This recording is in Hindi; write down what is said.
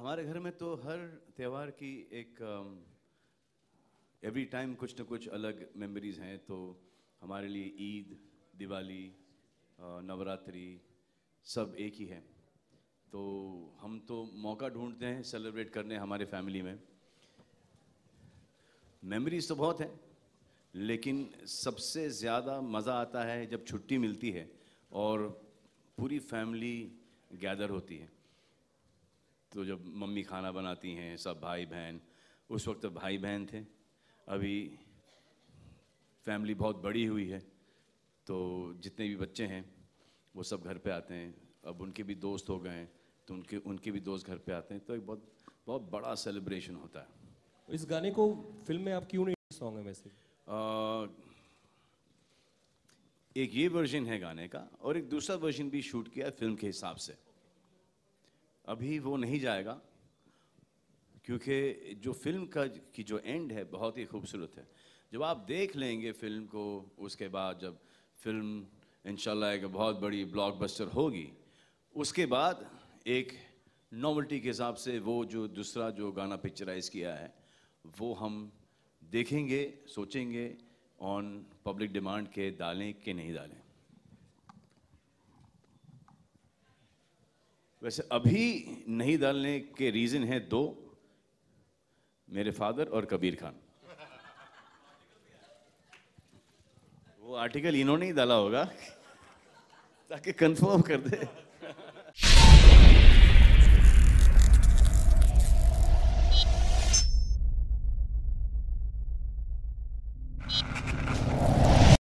हमारे घर में तो हर त्यौहार की एक एवरी टाइम कुछ ना कुछ अलग मेमोरीज हैं तो हमारे लिए ईद दिवाली नवरात्रि सब एक ही है तो हम तो मौका ढूंढते हैं सेलिब्रेट करने हमारे फैमिली में मेमोरीज तो बहुत हैं लेकिन सबसे ज़्यादा मज़ा आता है जब छुट्टी मिलती है और पूरी फैमिली गैदर होती है तो जब मम्मी खाना बनाती हैं सब भाई बहन उस वक्त तो भाई बहन थे अभी फैमिली बहुत बड़ी हुई है तो जितने भी बच्चे हैं वो सब घर पे आते हैं अब उनके भी दोस्त हो गए हैं तो उनके उनके भी दोस्त घर पे आते हैं तो एक बहुत बहुत बड़ा सेलिब्रेशन होता है इस गाने को फिल्म में आप क्यों नहीं सॉन्ग है वैसे आ, एक ये वर्जन है गाने का और एक दूसरा वर्जन भी शूट किया फिल्म के हिसाब से अभी वो नहीं जाएगा क्योंकि जो फिल्म का की जो एंड है बहुत ही खूबसूरत है जब आप देख लेंगे फिल्म को उसके बाद जब फिल्म इंशाल्लाह एक बहुत बड़ी ब्लॉकबस्टर होगी उसके बाद एक नॉवल्टी के हिसाब से वो जो दूसरा जो गाना पिक्चराइज किया है वो हम देखेंगे सोचेंगे ऑन पब्लिक डिमांड के डालें कि नहीं डालें वैसे अभी नहीं डालने के रीज़न है दो मेरे फादर और कबीर खान वो आर्टिकल इन्होंने ही डाला होगा ताकि कंफर्म कर दे